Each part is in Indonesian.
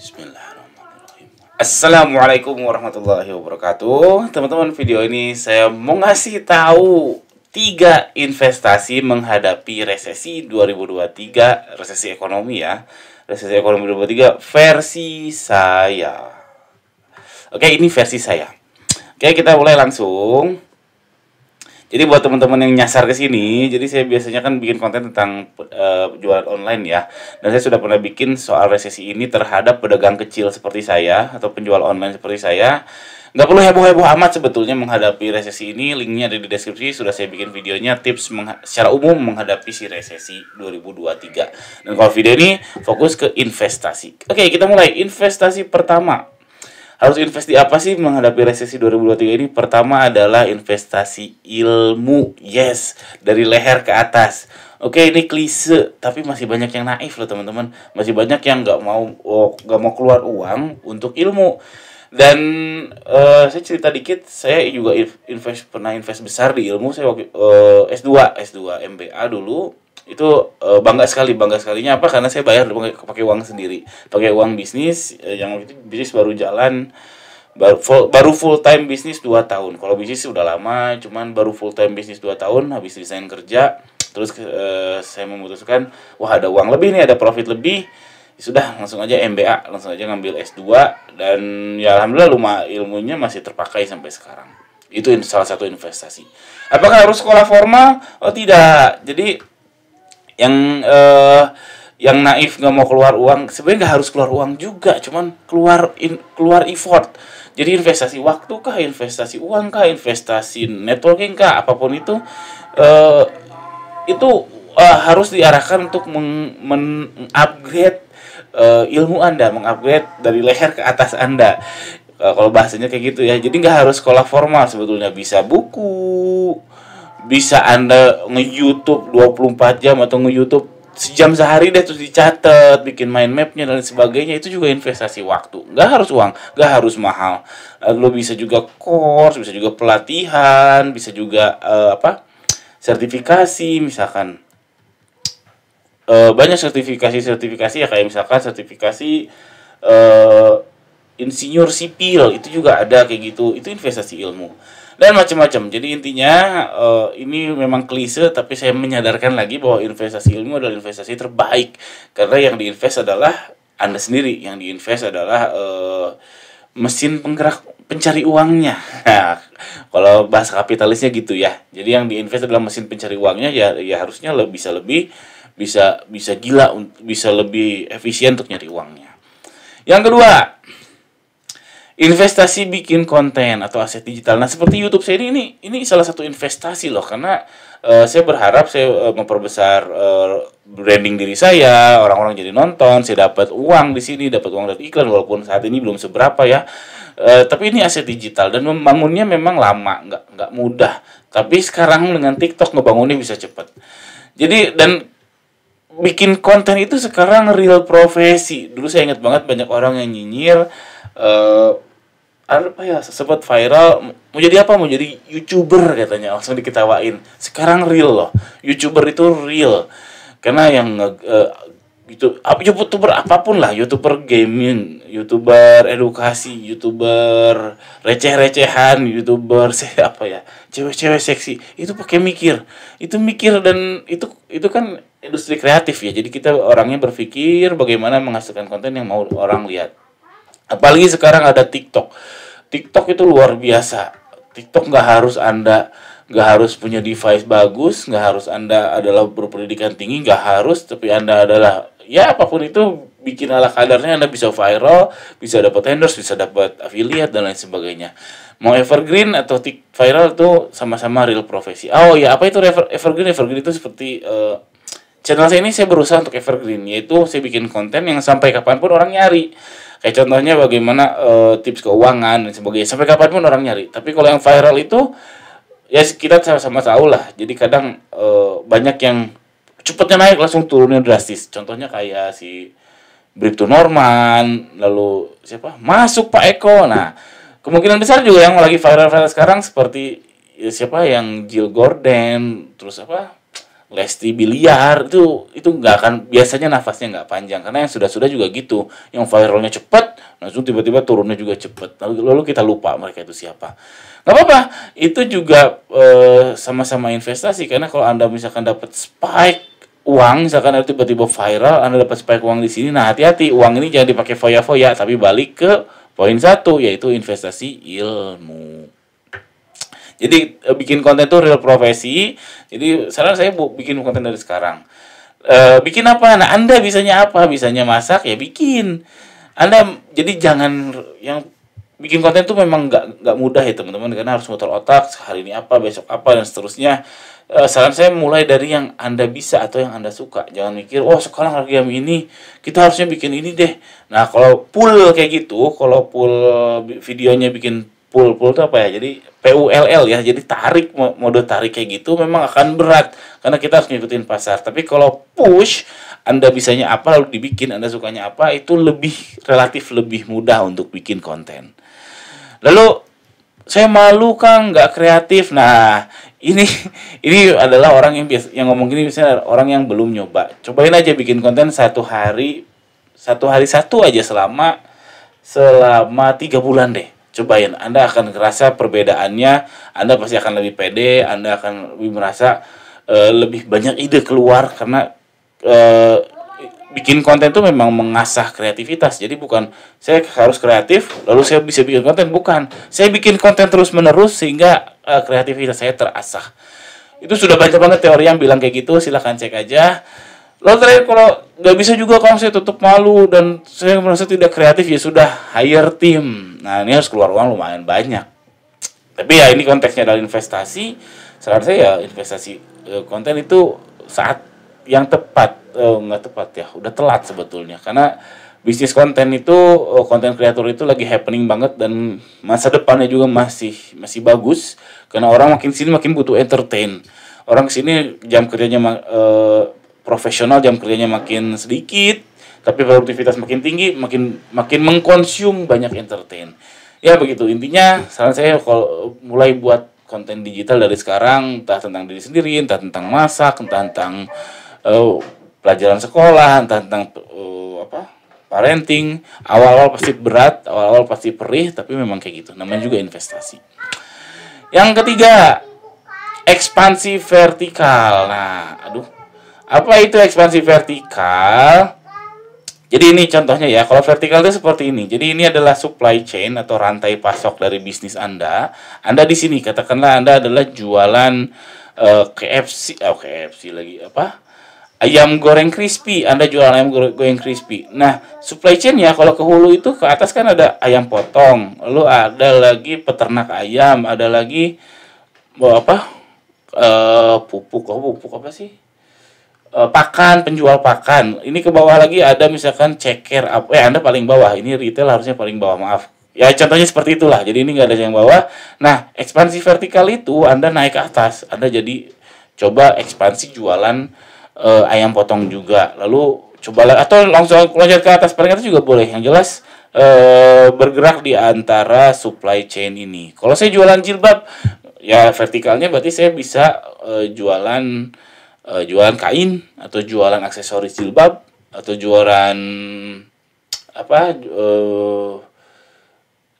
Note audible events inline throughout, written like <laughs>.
Bismillahirrahmanirrahim. Assalamualaikum warahmatullahi wabarakatuh. Teman-teman, video ini saya mau ngasih tahu tiga investasi menghadapi resesi 2023, resesi ekonomi ya. Resesi ekonomi 2023 versi saya. Oke, ini versi saya. Oke, kita mulai langsung. Jadi buat teman-teman yang nyasar ke sini, jadi saya biasanya kan bikin konten tentang uh, jualan online ya. Dan saya sudah pernah bikin soal resesi ini terhadap pedagang kecil seperti saya atau penjual online seperti saya. Nggak perlu heboh-heboh amat sebetulnya menghadapi resesi ini. Linknya ada di deskripsi. Sudah saya bikin videonya tips secara umum menghadapi si resesi 2023. Dan kalau video ini fokus ke investasi. Oke, kita mulai. Investasi pertama harus investasi apa sih menghadapi resesi 2023 ini? Pertama adalah investasi ilmu. Yes, dari leher ke atas. Oke, ini klise, tapi masih banyak yang naif loh teman-teman. Masih banyak yang nggak mau oh, nggak oh, mau keluar uang untuk ilmu dan uh, saya cerita dikit saya juga invest pernah invest besar di ilmu saya waktu uh, eh, S2 S2 MBA dulu itu uh, bangga sekali bangga sekalinya apa karena saya bayar pakai uang sendiri pakai uang bisnis uh, yang itu bisnis baru jalan baru full, baru full time bisnis 2 tahun kalau bisnis sudah lama cuman baru full time bisnis 2 tahun habis desain kerja terus uh, saya memutuskan wah ada uang lebih nih ada profit lebih ya sudah langsung aja MBA langsung aja ngambil S2 dan ya alhamdulillah lumah ilmunya masih terpakai sampai sekarang itu salah satu investasi apakah harus sekolah formal oh tidak jadi yang uh, yang naif nggak mau keluar uang sebenarnya nggak harus keluar uang juga cuman keluar in, keluar effort jadi investasi waktu kah investasi uang kah investasi networking kah apapun itu uh, itu uh, harus diarahkan untuk mengupgrade meng uh, ilmu anda mengupgrade dari leher ke atas anda uh, kalau bahasanya kayak gitu ya jadi nggak harus sekolah formal sebetulnya bisa buku bisa anda nge-youtube 24 jam atau nge-youtube sejam sehari deh terus dicatat bikin mind mapnya dan sebagainya itu juga investasi waktu nggak harus uang nggak harus mahal eh, lo bisa juga course bisa juga pelatihan bisa juga uh, apa sertifikasi misalkan uh, banyak sertifikasi-sertifikasi ya kayak misalkan sertifikasi uh, insinyur sipil itu juga ada kayak gitu itu investasi ilmu dan macam-macam. Jadi intinya uh, ini memang klise tapi saya menyadarkan lagi bahwa investasi ilmu adalah investasi terbaik karena yang diinvest adalah Anda sendiri, yang diinvest adalah uh, mesin penggerak pencari uangnya. Nah, kalau bahasa kapitalisnya gitu ya. Jadi yang diinvest adalah mesin pencari uangnya ya ya harusnya lebih bisa lebih bisa bisa gila bisa lebih efisien untuk nyari uangnya. Yang kedua, investasi bikin konten atau aset digital. Nah, seperti YouTube saya ini ini salah satu investasi loh karena uh, saya berharap saya uh, memperbesar uh, branding diri saya, orang-orang jadi nonton, saya dapat uang di sini, dapat uang dari iklan walaupun saat ini belum seberapa ya. Uh, tapi ini aset digital dan membangunnya memang lama, nggak nggak mudah. Tapi sekarang dengan TikTok ngebangunnya bisa cepat. Jadi dan bikin konten itu sekarang real profesi. Dulu saya ingat banget banyak orang yang nyinyir Anu apa ya sempat viral mau jadi apa mau jadi youtuber katanya langsung diketawain sekarang real loh youtuber itu real karena yang uh, e, itu youtuber apapun lah youtuber gaming youtuber edukasi youtuber receh-recehan youtuber <laughs> se apa ya cewek-cewek seksi itu pakai mikir itu mikir dan itu itu kan industri kreatif ya jadi kita orangnya berpikir bagaimana menghasilkan konten yang mau orang lihat apalagi sekarang ada TikTok TikTok itu luar biasa TikTok nggak harus anda nggak harus punya device bagus nggak harus anda adalah berpendidikan tinggi nggak harus tapi anda adalah ya apapun itu bikin ala kadarnya anda bisa viral bisa dapat endorse bisa dapat affiliate dan lain sebagainya mau evergreen atau viral itu sama-sama real profesi oh ya apa itu evergreen evergreen itu seperti uh, channel saya ini saya berusaha untuk evergreen yaitu saya bikin konten yang sampai kapanpun orang nyari Kayak contohnya bagaimana uh, tips keuangan dan sebagainya. Sampai kapanpun orang nyari. Tapi kalau yang viral itu ya kita sama-sama tahu lah. Jadi kadang uh, banyak yang cepatnya naik langsung turunnya drastis. Contohnya kayak si Bripto Norman, lalu siapa? Masuk Pak Eko. Nah, kemungkinan besar juga yang lagi viral-viral sekarang seperti ya, siapa yang Jill Gordon, terus apa? Lesti biliar itu itu nggak akan biasanya nafasnya nggak panjang karena yang sudah-sudah juga gitu yang viralnya cepat langsung nah, tiba-tiba turunnya juga cepet lalu, lalu kita lupa mereka itu siapa nggak apa-apa itu juga eh, sama-sama investasi karena kalau anda misalkan dapat spike uang misalkan anda tiba-tiba viral anda dapat spike uang di sini nah hati-hati uang ini jangan dipakai foya-foya tapi balik ke poin satu yaitu investasi ilmu jadi eh, bikin konten tuh real profesi. Jadi saran saya bu, bikin konten dari sekarang. E, bikin apa? Nah, Anda bisanya apa? Bisanya masak ya bikin. Anda jadi jangan yang bikin konten tuh memang nggak nggak mudah ya teman-teman karena harus muter otak hari ini apa besok apa dan seterusnya e, saran saya mulai dari yang anda bisa atau yang anda suka jangan mikir wah oh, sekarang lagi yang ini kita harusnya bikin ini deh nah kalau pool kayak gitu kalau pool videonya bikin pull pull itu apa ya jadi PULL ya jadi tarik mode tarik kayak gitu memang akan berat karena kita harus ngikutin pasar tapi kalau push anda bisanya apa lalu dibikin anda sukanya apa itu lebih relatif lebih mudah untuk bikin konten lalu saya malu kang nggak kreatif nah ini <laughs> ini adalah orang yang biasa yang ngomong gini biasanya orang yang belum nyoba cobain aja bikin konten satu hari satu hari satu aja selama selama tiga bulan deh cobain Anda akan ngerasa perbedaannya Anda pasti akan lebih pede Anda akan lebih merasa uh, lebih banyak ide keluar karena uh, bikin konten itu memang mengasah kreativitas jadi bukan saya harus kreatif lalu saya bisa bikin konten bukan saya bikin konten terus menerus sehingga uh, kreativitas saya terasah itu sudah banyak banget teori yang bilang kayak gitu silahkan cek aja Lalu terakhir kalau nggak bisa juga kalau saya tutup malu dan saya merasa tidak kreatif ya sudah hire tim. Nah ini harus keluar uang lumayan banyak. Tapi ya ini konteksnya adalah investasi. Saran saya ya investasi eh, konten itu saat yang tepat eh, nggak tepat ya udah telat sebetulnya karena bisnis konten itu eh, konten kreator itu lagi happening banget dan masa depannya juga masih masih bagus karena orang makin sini makin butuh entertain orang sini jam kerjanya e, profesional jam kerjanya makin sedikit tapi produktivitas makin tinggi makin makin mengkonsum banyak entertain ya begitu intinya saran saya kalau mulai buat konten digital dari sekarang entah tentang diri sendiri entah tentang masak entah tentang uh, pelajaran sekolah entah tentang uh, apa parenting awal-awal pasti berat awal-awal pasti perih tapi memang kayak gitu namanya juga investasi yang ketiga ekspansi vertikal nah aduh apa itu ekspansi vertikal? Jadi ini contohnya ya, kalau vertikal itu seperti ini. Jadi ini adalah supply chain atau rantai pasok dari bisnis Anda. Anda di sini katakanlah Anda adalah jualan uh, eh, KFC, oh KFC lagi apa? Ayam goreng crispy, Anda jualan ayam goreng crispy. Nah, supply chain ya kalau ke hulu itu ke atas kan ada ayam potong, lalu ada lagi peternak ayam, ada lagi oh, apa? Uh, pupuk, oh, pupuk apa sih? uh, pakan penjual pakan ini ke bawah lagi ada misalkan ceker apa eh anda paling bawah ini retail harusnya paling bawah maaf ya contohnya seperti itulah jadi ini nggak ada yang bawah nah ekspansi vertikal itu anda naik ke atas anda jadi coba ekspansi jualan uh, ayam potong juga lalu coba atau langsung loncat ke atas paling atas juga boleh yang jelas uh, bergerak di antara supply chain ini kalau saya jualan jilbab ya vertikalnya berarti saya bisa uh, jualan uh, jualan kain atau jualan aksesoris jilbab atau jualan apa uh,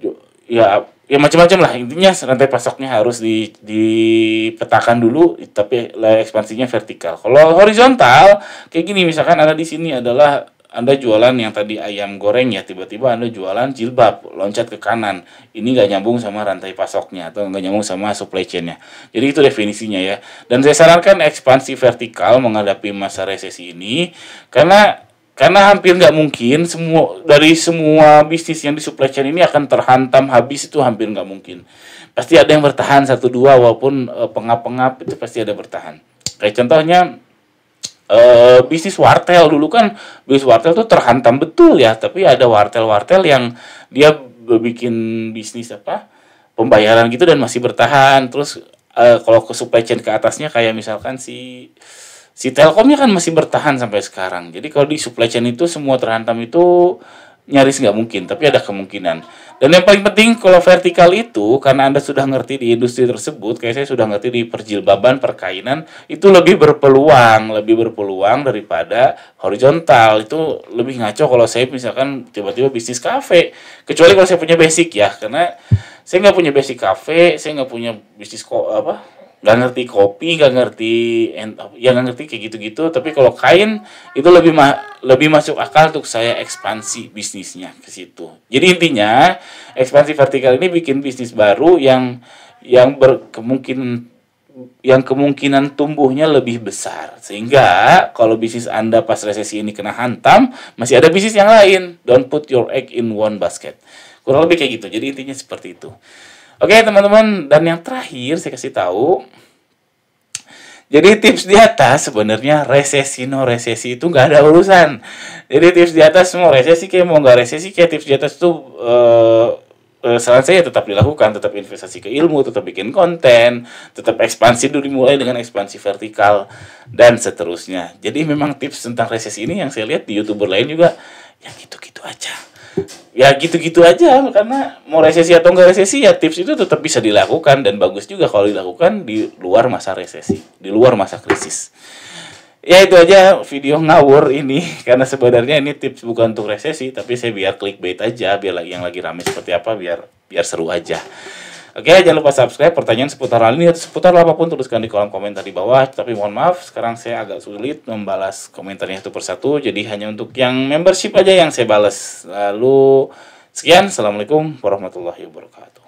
ju ya ya macam-macam lah intinya rantai pasoknya harus di dipetakan dulu tapi ekspansinya vertikal kalau horizontal kayak gini misalkan ada di sini adalah anda jualan yang tadi ayam goreng ya tiba-tiba Anda jualan jilbab loncat ke kanan ini nggak nyambung sama rantai pasoknya atau nggak nyambung sama supply chainnya jadi itu definisinya ya dan saya sarankan ekspansi vertikal menghadapi masa resesi ini karena karena hampir nggak mungkin semua dari semua bisnis yang di supply chain ini akan terhantam habis itu hampir nggak mungkin pasti ada yang bertahan satu dua walaupun eh, pengap-pengap itu pasti ada bertahan kayak contohnya Eh, bisnis wartel dulu kan bisnis wartel tuh terhantam betul ya tapi ada wartel-wartel yang dia bikin bisnis apa pembayaran gitu dan masih bertahan terus uh, kalau ke supply chain ke atasnya kayak misalkan si si Telkomnya kan masih bertahan sampai sekarang jadi kalau di supply chain itu semua terhantam itu nyaris nggak mungkin, tapi ada kemungkinan. Dan yang paling penting kalau vertikal itu karena Anda sudah ngerti di industri tersebut, kayak saya sudah ngerti di perjilbaban, perkainan, itu lebih berpeluang, lebih berpeluang daripada horizontal. Itu lebih ngaco kalau saya misalkan tiba-tiba bisnis kafe. Kecuali kalau saya punya basic ya, karena saya nggak punya basic kafe, saya nggak punya bisnis ko apa nggak ngerti kopi nggak ngerti ya nggak ngerti kayak gitu-gitu tapi kalau kain itu lebih ma lebih masuk akal untuk saya ekspansi bisnisnya ke situ jadi intinya ekspansi vertikal ini bikin bisnis baru yang yang berkemungkinan yang kemungkinan tumbuhnya lebih besar sehingga kalau bisnis anda pas resesi ini kena hantam masih ada bisnis yang lain don't put your egg in one basket kurang lebih kayak gitu jadi intinya seperti itu Oke teman-teman, dan yang terakhir saya kasih tahu. Jadi tips di atas sebenarnya resesi no resesi itu nggak ada urusan. Jadi tips di atas mau resesi kayak mau nggak resesi kayak tips di atas tuh eh, eh, saran saya tetap dilakukan, tetap investasi ke ilmu, tetap bikin konten, tetap ekspansi dulu dimulai dengan ekspansi vertikal dan seterusnya. Jadi memang tips tentang resesi ini yang saya lihat di youtuber lain juga yang gitu-gitu aja ya gitu-gitu aja karena mau resesi atau enggak resesi ya tips itu tetap bisa dilakukan dan bagus juga kalau dilakukan di luar masa resesi, di luar masa krisis. Ya itu aja video ngawur ini <laughs> karena sebenarnya ini tips bukan untuk resesi tapi saya biar clickbait aja biar lagi yang lagi rame seperti apa biar biar seru aja. Oke, okay, jangan lupa subscribe. Pertanyaan seputar hal ini atau seputar apapun tuliskan di kolom komentar di bawah. Tapi mohon maaf, sekarang saya agak sulit membalas komentarnya satu persatu. Jadi hanya untuk yang membership aja yang saya balas. Lalu sekian, assalamualaikum warahmatullahi wabarakatuh.